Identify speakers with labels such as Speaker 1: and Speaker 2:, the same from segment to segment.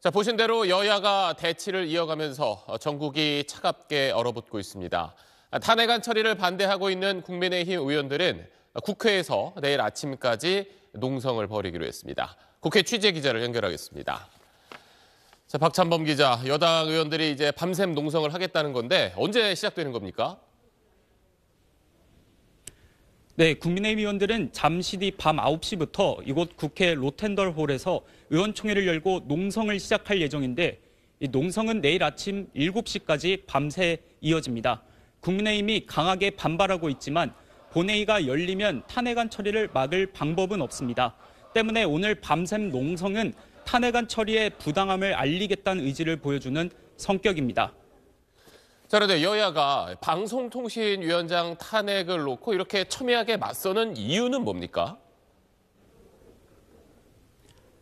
Speaker 1: 자, 보신 대로 여야가 대치를 이어가면서 어, 전국이 차갑게 얼어붙고 있습니다. 탄핵안 처리를 반대하고 있는 국민의힘 의원들은 어, 국회에서 내일 아침까지 농성을 벌이기로 했습니다. 국회 취재 기자를 연결하겠습니다. 자, 박찬범 기자, 여당 의원들이 이제 밤샘 농성을 하겠다는 건데 언제 시작되는 겁니까? 네, 국민의힘 의원들은
Speaker 2: 잠시 뒤 밤 9시부터 이곳 국회 로텐덜 홀에서 의원총회를 열고 농성을 시작할 예정인데 농성은 내일 아침 7시까지 밤새 이어집니다. 국민의힘이 강하게 반발하고 있지만 본회의가 열리면 탄핵안 처리를 막을 방법은 없습니다. 때문에 오늘 밤샘 농성은 탄핵안 처리의
Speaker 1: 부당함을 알리겠다는 의지를 보여주는 성격입니다. 자, 그런데 여야가 방송통신위원장 탄핵을 놓고 이렇게 첨예하게 맞서는 이유는 뭡니까?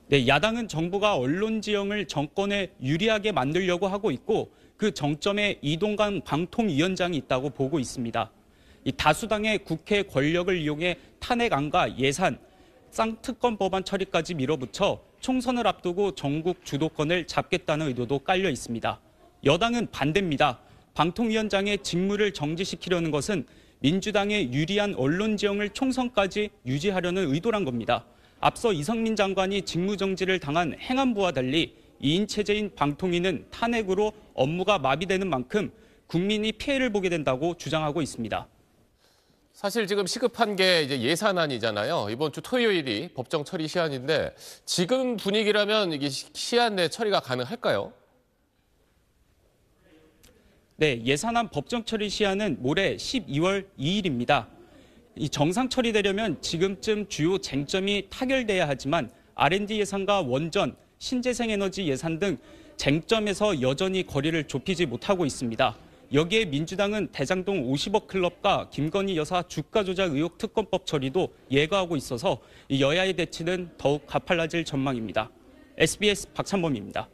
Speaker 2: 네, 야당은 정부가 언론 지형을 정권에 유리하게 만들려고 하고 있고 그 정점에 이동관 방통위원장이 있다고 보고 있습니다. 다수당의 국회 권력을 이용해 탄핵안과 예산, 쌍특검 법안 처리까지 밀어붙여 총선을 앞두고 전국 주도권을 잡겠다는 의도도 깔려 있습니다. 여당은 반대입니다. 방통위원장의 직무를 정지시키려는 것은 민주당의 유리한 언론 지형을 총선까지 유지하려는 의도란 겁니다. 앞서 이성민 장관이 직무정지를 당한 행안부와 달리 2인 체제인 방통위는 탄핵으로 업무가 마비되는 만큼 국민이
Speaker 1: 피해를 보게 된다고 주장하고 있습니다. 사실 지금 시급한 게 이제 예산안이잖아요. 이번 주 토요일이 법정 처리 시한인데 지금 분위기라면 이게 시한 내 처리가 가능할까요? 네, 예산안
Speaker 2: 법정 처리 시한은 모레 12월 2일입니다. 이 정상 처리되려면 지금쯤 주요 쟁점이 타결돼야 하지만 R&D 예산과 원전, 신재생에너지 예산 등 쟁점에서 여전히 거리를 좁히지 못하고 있습니다. 여기에 민주당은 대장동 50억 클럽과 김건희 여사 주가 조작 의혹 특검법 처리도 예고하고 있어서 여야의 대치는 더욱 가팔라질 전망입니다. SBS 박찬범입니다.